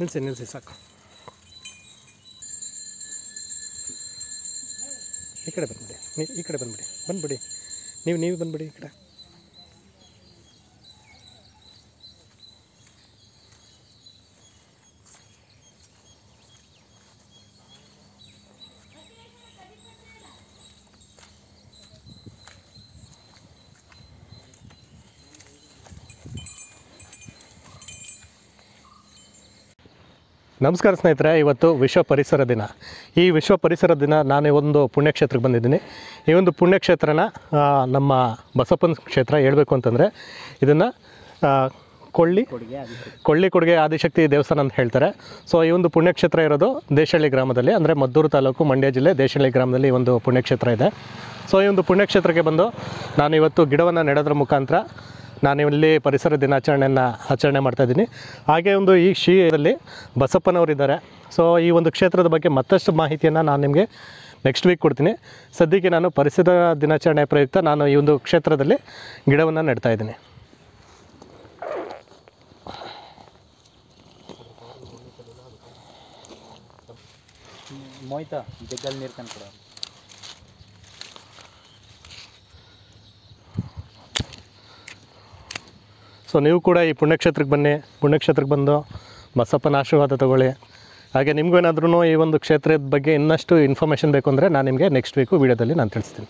ನಿಲ್ಲಿಸಿ ನಿಲ್ಲಿಸಿ ಸಾಕು ಈ ಕಡೆ ಬಂದ್ಬಿಡಿ ನೀ ಈ ಕಡೆ ಬಂದುಬಿಡಿ ಬಂದುಬಿಡಿ ನೀವು ನೀವು ಬಂದುಬಿಡಿ ಈ ಕಡೆ ನಮಸ್ಕಾರ ಸ್ನೇಹಿತರೆ ಇವತ್ತು ವಿಶ್ವ ಪರಿಸರ ದಿನ ಈ ವಿಶ್ವ ಪರಿಸರ ದಿನ ನಾನು ಒಂದು ಪುಣ್ಯಕ್ಷೇತ್ರಕ್ಕೆ ಬಂದಿದ್ದೀನಿ ಈ ಒಂದು ಪುಣ್ಯಕ್ಷೇತ್ರನ ನಮ್ಮ ಬಸಪ್ಪನ ಕ್ಷೇತ್ರ ಹೇಳಬೇಕು ಅಂತಂದರೆ ಇದನ್ನು ಕೊಳ್ಳಿ ಕೊಳ್ಳಿ ಕೊಡುಗೆ ಆದಿಶಕ್ತಿ ದೇವಸ್ಥಾನ ಅಂತ ಹೇಳ್ತಾರೆ ಸೊ ಈ ಒಂದು ಪುಣ್ಯಕ್ಷೇತ್ರ ಇರೋದು ದೇಶಹಳ್ಳಿ ಗ್ರಾಮದಲ್ಲಿ ಅಂದರೆ ಮದ್ದೂರು ತಾಲೂಕು ಮಂಡ್ಯ ಜಿಲ್ಲೆ ದೇಶಹಳ್ಳಿ ಗ್ರಾಮದಲ್ಲಿ ಒಂದು ಪುಣ್ಯಕ್ಷೇತ್ರ ಇದೆ ಸೊ ಈ ಒಂದು ಪುಣ್ಯಕ್ಷೇತ್ರಕ್ಕೆ ಬಂದು ನಾನು ಇವತ್ತು ಗಿಡವನ್ನು ನೆಡೋದ್ರ ಮುಖಾಂತರ ನಾನು ಇಲ್ಲಿ ಪರಿಸರ ದಿನಾಚರಣೆಯನ್ನು ಆಚರಣೆ ಮಾಡ್ತಾಯಿದ್ದೀನಿ ಹಾಗೆ ಒಂದು ಈ ಶ್ರೀಯಲ್ಲಿ ಬಸಪ್ಪನವರಿದ್ದಾರೆ ಸೊ ಈ ಒಂದು ಕ್ಷೇತ್ರದ ಬಗ್ಗೆ ಮತ್ತಷ್ಟು ಮಾಹಿತಿಯನ್ನು ನಾನು ನಿಮಗೆ ನೆಕ್ಸ್ಟ್ ವೀಕ್ ಕೊಡ್ತೀನಿ ಸದ್ಯಕ್ಕೆ ನಾನು ಪರಿಸರ ದಿನಾಚರಣೆ ಪ್ರಯುಕ್ತ ನಾನು ಈ ಒಂದು ಕ್ಷೇತ್ರದಲ್ಲಿ ಗಿಡವನ್ನು ನೆಡ್ತಾ ಇದ್ದೀನಿ ಮೊಯ್ತಾ ಜಗ್ಗಲ್ಲಿ ನೀರು ಸೊ ನೀವು ಕೂಡ ಈ ಪುಣ್ಯಕ್ಷೇತ್ರಕ್ಕೆ ಬನ್ನಿ ಪುಣ್ಯಕ್ಷೇತ್ರಕ್ಕೆ ಬಂದು ಬಸಪ್ಪನ ಆಶೀರ್ವಾದ ತಗೊಳ್ಳಿ ಹಾಗೆ ನಿಮಗೇನಾದ್ರೂ ಈ ಒಂದು ಕ್ಷೇತ್ರದ ಬಗ್ಗೆ ಇನ್ನಷ್ಟು ಇನ್ಫಾರ್ಮೇಷನ್ ಬೇಕು ಅಂದರೆ ನಾನು ನಿಮಗೆ ನೆಕ್ಸ್ಟ್ ವೀಕು ವೀಡಿಯೋದಲ್ಲಿ ನಾನು ತಿಳಿಸ್ತೀನಿ